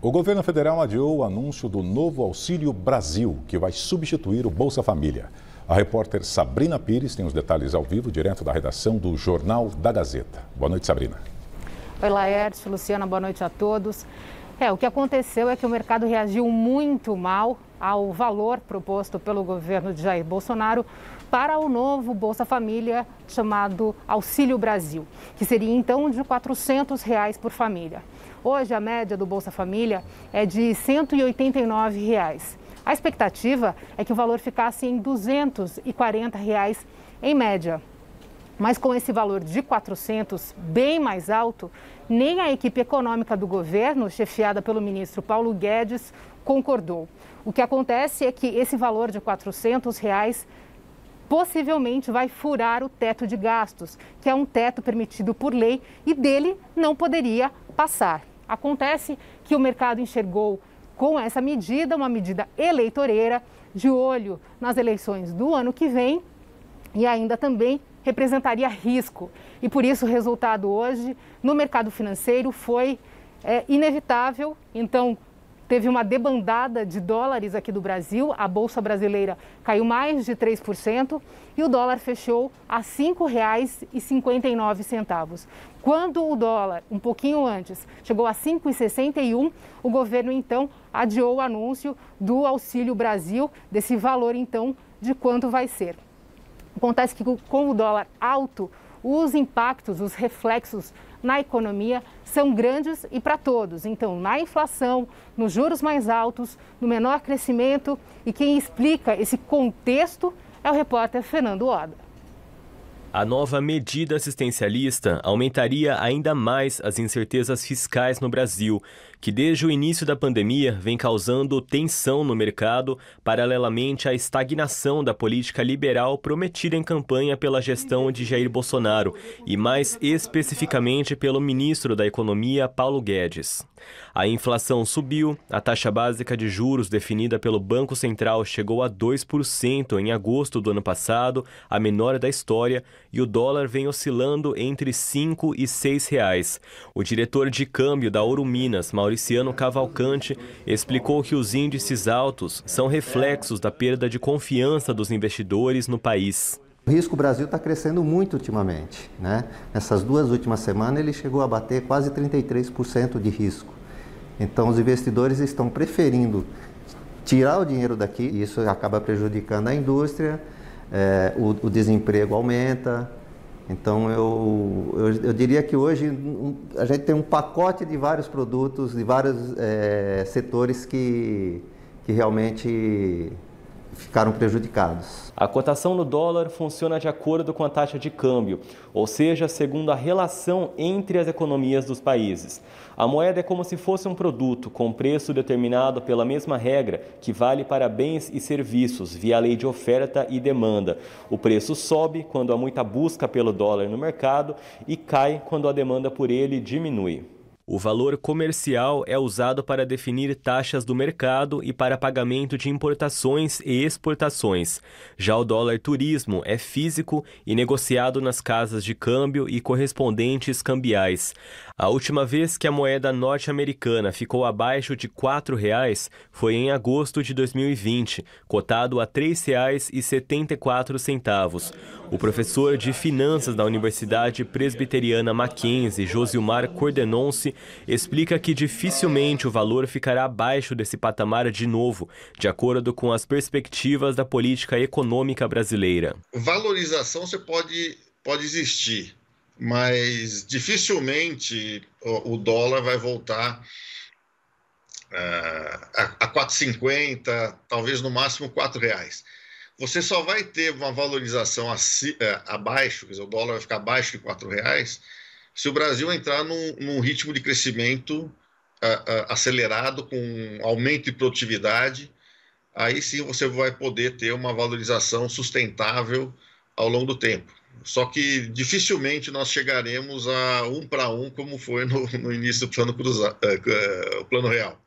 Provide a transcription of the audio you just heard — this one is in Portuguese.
O governo federal adiou o anúncio do novo Auxílio Brasil, que vai substituir o Bolsa Família. A repórter Sabrina Pires tem os detalhes ao vivo, direto da redação do Jornal da Gazeta. Boa noite, Sabrina. Oi, Laércio, Luciana, boa noite a todos. É, o que aconteceu é que o mercado reagiu muito mal ao valor proposto pelo governo de Jair Bolsonaro para o novo Bolsa Família chamado Auxílio Brasil, que seria então de R$ 400 reais por família. Hoje a média do Bolsa Família é de R$ 189. Reais. A expectativa é que o valor ficasse em R$ 240 reais em média. Mas com esse valor de 400, bem mais alto, nem a equipe econômica do governo, chefiada pelo ministro Paulo Guedes, concordou. O que acontece é que esse valor de 400 reais possivelmente vai furar o teto de gastos, que é um teto permitido por lei e dele não poderia passar. Acontece que o mercado enxergou com essa medida, uma medida eleitoreira, de olho nas eleições do ano que vem e ainda também representaria risco. E por isso o resultado hoje no mercado financeiro foi é, inevitável. Então, teve uma debandada de dólares aqui do Brasil, a bolsa brasileira caiu mais de 3% e o dólar fechou a R$ 5,59. Quando o dólar, um pouquinho antes, chegou a R$ 5,61, o governo então adiou o anúncio do Auxílio Brasil, desse valor então de quanto vai ser. Acontece que com o dólar alto, os impactos, os reflexos na economia são grandes e para todos. Então, na inflação, nos juros mais altos, no menor crescimento, e quem explica esse contexto é o repórter Fernando Oda. A nova medida assistencialista aumentaria ainda mais as incertezas fiscais no Brasil, que desde o início da pandemia vem causando tensão no mercado, paralelamente à estagnação da política liberal prometida em campanha pela gestão de Jair Bolsonaro e mais especificamente pelo ministro da Economia Paulo Guedes. A inflação subiu, a taxa básica de juros definida pelo Banco Central chegou a 2% em agosto do ano passado, a menor da história, e o dólar vem oscilando entre 5 e 6 reais. O diretor de câmbio da Ouro Minas, Maurício Mauriciano Cavalcante explicou que os índices altos são reflexos da perda de confiança dos investidores no país. O risco Brasil está crescendo muito ultimamente. Né? Nessas duas últimas semanas ele chegou a bater quase 33% de risco. Então os investidores estão preferindo tirar o dinheiro daqui e isso acaba prejudicando a indústria, é, o, o desemprego aumenta, então eu, eu, eu, diria que hoje a gente tem um pacote de vários produtos, de vários é, setores que, que realmente ficaram prejudicados. A cotação no dólar funciona de acordo com a taxa de câmbio, ou seja, segundo a relação entre as economias dos países. A moeda é como se fosse um produto com preço determinado pela mesma regra que vale para bens e serviços, via lei de oferta e demanda. O preço sobe quando há muita busca pelo dólar no mercado e cai quando a demanda por ele diminui. O valor comercial é usado para definir taxas do mercado e para pagamento de importações e exportações. Já o dólar turismo é físico e negociado nas casas de câmbio e correspondentes cambiais. A última vez que a moeda norte-americana ficou abaixo de R$ 4,00 foi em agosto de 2020, cotado a R$ 3,74. O professor de Finanças da Universidade Presbiteriana Mackenzie, Josilmar Cordenonce, explica que dificilmente o valor ficará abaixo desse patamar de novo, de acordo com as perspectivas da política econômica brasileira. Valorização você pode, pode existir, mas dificilmente o dólar vai voltar ah, a a 4,50, talvez no máximo R$ reais. Você só vai ter uma valorização eh, abaixo, quer dizer, o dólar vai ficar abaixo de R$ reais se o Brasil entrar num, num ritmo de crescimento acelerado, com aumento de produtividade, aí sim você vai poder ter uma valorização sustentável ao longo do tempo. Só que dificilmente nós chegaremos a um para um, como foi no, no início do plano, cruza, uh, eh, eh, plano real.